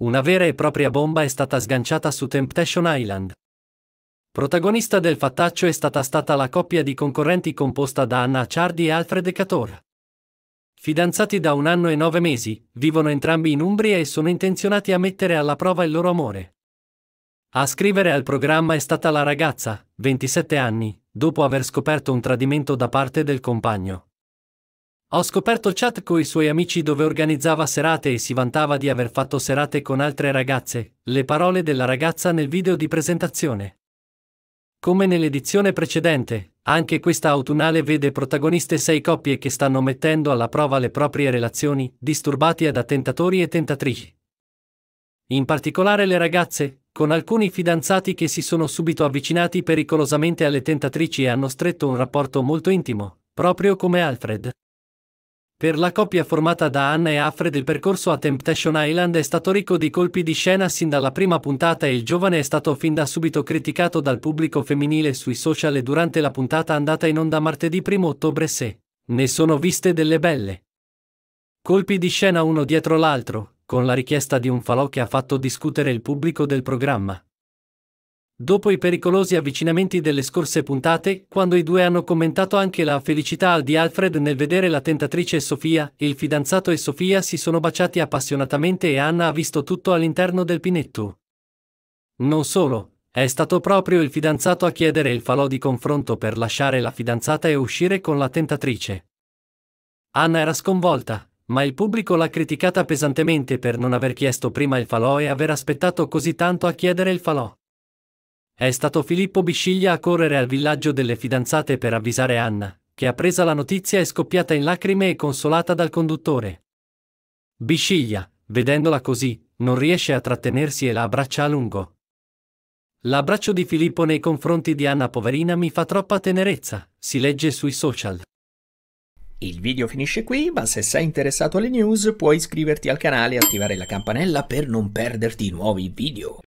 Una vera e propria bomba è stata sganciata su Temptation Island. Protagonista del fattaccio è stata stata la coppia di concorrenti composta da Anna Ciardi e Alfred Cator. Fidanzati da un anno e nove mesi, vivono entrambi in Umbria e sono intenzionati a mettere alla prova il loro amore. A scrivere al programma è stata la ragazza, 27 anni, dopo aver scoperto un tradimento da parte del compagno. Ho scoperto chat con i suoi amici dove organizzava serate e si vantava di aver fatto serate con altre ragazze, le parole della ragazza nel video di presentazione. Come nell'edizione precedente, anche questa autunnale vede protagoniste sei coppie che stanno mettendo alla prova le proprie relazioni, disturbati da tentatori e tentatrici. In particolare le ragazze, con alcuni fidanzati che si sono subito avvicinati pericolosamente alle tentatrici e hanno stretto un rapporto molto intimo, proprio come Alfred. Per la coppia formata da Anna e Alfred il percorso a Temptation Island è stato ricco di colpi di scena sin dalla prima puntata e il giovane è stato fin da subito criticato dal pubblico femminile sui social e durante la puntata andata in onda martedì 1 ottobre se ne sono viste delle belle. Colpi di scena uno dietro l'altro, con la richiesta di un falò che ha fatto discutere il pubblico del programma. Dopo i pericolosi avvicinamenti delle scorse puntate, quando i due hanno commentato anche la felicità di Alfred nel vedere la tentatrice e Sofia, il fidanzato e Sofia si sono baciati appassionatamente e Anna ha visto tutto all'interno del pinetto. Non solo, è stato proprio il fidanzato a chiedere il falò di confronto per lasciare la fidanzata e uscire con la tentatrice. Anna era sconvolta, ma il pubblico l'ha criticata pesantemente per non aver chiesto prima il falò e aver aspettato così tanto a chiedere il falò. È stato Filippo Bisciglia a correre al villaggio delle fidanzate per avvisare Anna, che appresa la notizia e scoppiata in lacrime e consolata dal conduttore. Bisciglia, vedendola così, non riesce a trattenersi e la abbraccia a lungo. L'abbraccio di Filippo nei confronti di Anna poverina mi fa troppa tenerezza, si legge sui social. Il video finisce qui, ma se sei interessato alle news puoi iscriverti al canale e attivare la campanella per non perderti i nuovi video.